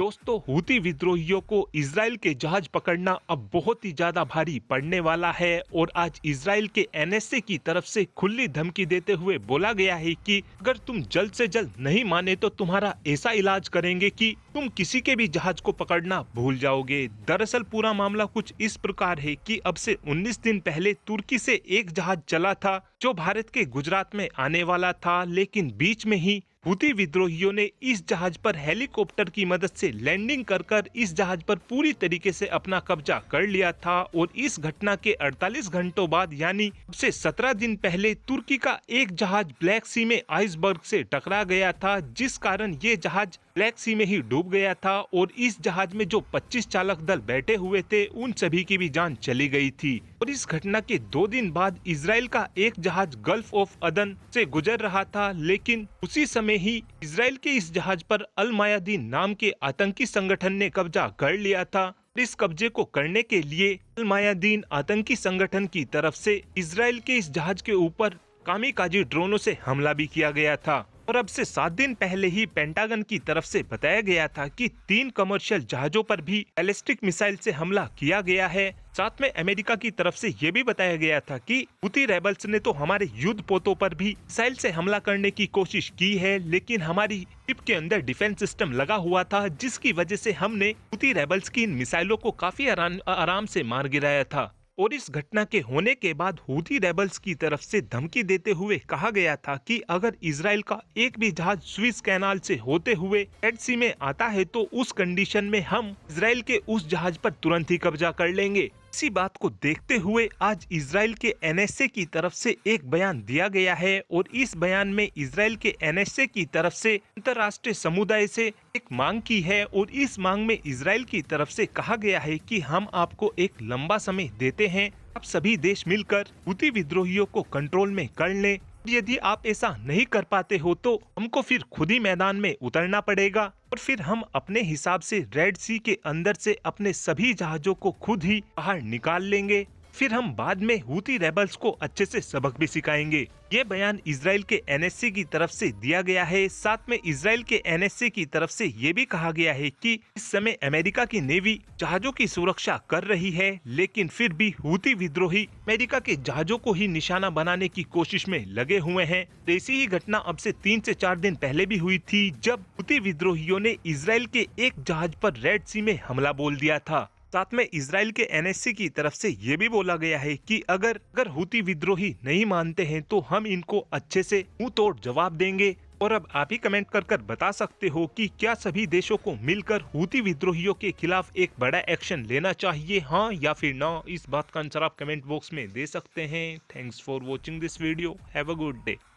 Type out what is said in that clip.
दोस्तों हुती विद्रोहियों को इसराइल के जहाज पकड़ना अब बहुत ही ज्यादा भारी पड़ने वाला है और आज इसराइल के एनएसए की तरफ से खुली धमकी देते हुए बोला गया है कि अगर तुम जल्द से जल्द नहीं माने तो तुम्हारा ऐसा इलाज करेंगे कि तुम किसी के भी जहाज को पकड़ना भूल जाओगे दरअसल पूरा मामला कुछ इस प्रकार है कि अब से 19 दिन पहले तुर्की से एक जहाज चला था जो भारत के गुजरात में आने वाला था लेकिन बीच में ही हुती विद्रोहियों ने इस जहाज पर हेलीकॉप्टर की मदद से लैंडिंग कर कर इस जहाज पर पूरी तरीके से अपना कब्जा कर लिया था और इस घटना के 48 घंटों बाद यानी से 17 दिन पहले तुर्की का एक जहाज ब्लैक सी में आइसबर्ग से टकरा गया था जिस कारण ये जहाज ब्लैक सी में ही डूब गया था और इस जहाज में जो 25 चालक दल बैठे हुए थे उन सभी की भी जान चली गई थी और इस घटना के दो दिन बाद इसराइल का एक जहाज गल्फ ऑफ अदन से गुजर रहा था लेकिन उसी समय ही इसराइल के इस जहाज पर अल मायादीन नाम के आतंकी संगठन ने कब्जा कर लिया था इस कब्जे को करने के लिए अल मायादीन आतंकी संगठन की तरफ से इसराइल के इस जहाज के ऊपर कामी काजी ड्रोनों से हमला भी किया गया था और अब से सात दिन पहले ही पेंटागन की तरफ से बताया गया था कि तीन कमर्शियल जहाजों पर भी बैलिस्टिक मिसाइल से हमला किया गया है साथ में अमेरिका की तरफ से ये भी बताया गया था कि हुती रेबल्स ने तो हमारे युद्ध पोतों पर भी मिसाइल से हमला करने की कोशिश की है लेकिन हमारी टिप के अंदर डिफेंस सिस्टम लगा हुआ था जिसकी वजह से हमने हुती रेबल्स की इन मिसाइलों को काफी आराम से मार गिराया था और इस घटना के होने के बाद हूती रेबल्स की तरफ से धमकी देते हुए कहा गया था कि अगर इसराइल का एक भी जहाज स्विस कैनाल से होते हुए एडसी में आता है तो उस कंडीशन में हम इसराइल के उस जहाज पर तुरंत ही कब्जा कर लेंगे इसी बात को देखते हुए आज इसराइल के एनएसए की तरफ से एक बयान दिया गया है और इस बयान में इसराइल के एनएसए की तरफ से अंतर्राष्ट्रीय समुदाय से एक मांग की है और इस मांग में इसराइल की तरफ से कहा गया है कि हम आपको एक लंबा समय देते हैं आप सभी देश मिलकर हुती विद्रोहियों को कंट्रोल में कर ले यदि आप ऐसा नहीं कर पाते हो तो हमको फिर खुद ही मैदान में उतरना पड़ेगा और फिर हम अपने हिसाब से रेड सी के अंदर से अपने सभी जहाजों को खुद ही बाहर निकाल लेंगे फिर हम बाद में हुती रेबल्स को अच्छे से सबक भी सिखाएंगे ये बयान इसराइल के एन की तरफ से दिया गया है साथ में इसराइल के एन की तरफ से ये भी कहा गया है कि इस समय अमेरिका की नेवी जहाजों की सुरक्षा कर रही है लेकिन फिर भी हूती विद्रोही अमेरिका के जहाजों को ही निशाना बनाने की कोशिश में लगे हुए है ऐसी तो ही घटना अब ऐसी तीन ऐसी चार दिन पहले भी हुई थी जब हुती विद्रोहियों ने इसराइल के एक जहाज आरोप रेड सी में हमला बोल दिया था साथ में इसराइल के एनएससी की तरफ से ये भी बोला गया है कि अगर अगर हूती विद्रोही नहीं मानते हैं तो हम इनको अच्छे से मुंह तोड़ जवाब देंगे और अब आप ही कमेंट कर कर बता सकते हो कि क्या सभी देशों को मिलकर हूती विद्रोहियों के खिलाफ एक बड़ा एक्शन लेना चाहिए हाँ या फिर ना इस बात का आंसर आप कमेंट बॉक्स में दे सकते हैं thanks for watching this video have a good day